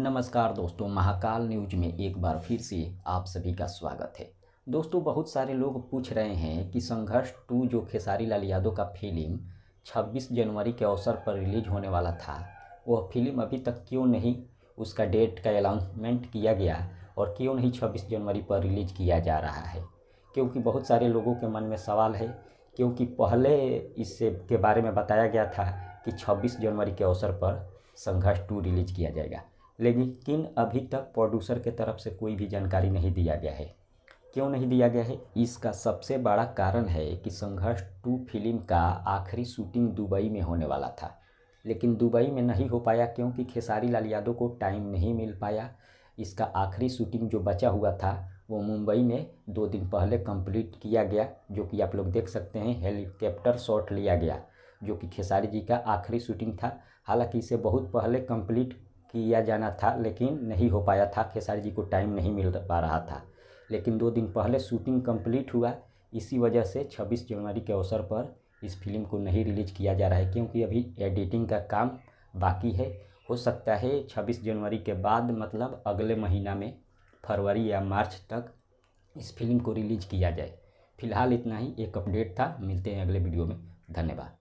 नमस्कार दोस्तों महाकाल न्यूज में एक बार फिर से आप सभी का स्वागत है दोस्तों बहुत सारे लोग पूछ रहे हैं कि संघर्ष टू जो खेसारी लाल यादव का फिल्म 26 जनवरी के अवसर पर रिलीज होने वाला था वह फिल्म अभी तक क्यों नहीं उसका डेट का अनाउंसमेंट किया गया और क्यों नहीं छब्बीस जनवरी पर रिलीज किया जा रहा है क्योंकि बहुत सारे लोगों के मन में सवाल है क्योंकि पहले इससे के बारे में बताया गया था कि 26 जनवरी के अवसर पर संघर्ष टू रिलीज किया जाएगा लेकिन अभी तक प्रोड्यूसर के तरफ से कोई भी जानकारी नहीं दिया गया है क्यों नहीं दिया गया है इसका सबसे बड़ा कारण है कि संघर्ष टू फिल्म का आखिरी शूटिंग दुबई में होने वाला था लेकिन दुबई में नहीं हो पाया क्योंकि खेसारी लाल यादव को टाइम नहीं मिल पाया इसका आखिरी शूटिंग जो बचा हुआ था वो मुंबई में दो दिन पहले कंप्लीट किया गया जो कि आप लोग देख सकते हैं हेलीकॉप्टर शॉट लिया गया जो कि खेसारी जी का आखिरी शूटिंग था हालांकि इसे बहुत पहले कंप्लीट किया जाना था लेकिन नहीं हो पाया था खेसारी जी को टाइम नहीं मिल पा रहा था लेकिन दो दिन पहले शूटिंग कंप्लीट हुआ इसी वजह से 26 जनवरी के अवसर पर इस फिल्म को नहीं रिलीज किया जा रहा है क्योंकि अभी एडिटिंग का काम बाकी है हो सकता है 26 जनवरी के बाद मतलब अगले महीना में फरवरी या मार्च तक इस फिल्म को रिलीज किया जाए फिलहाल इतना ही एक अपडेट था मिलते हैं अगले वीडियो में धन्यवाद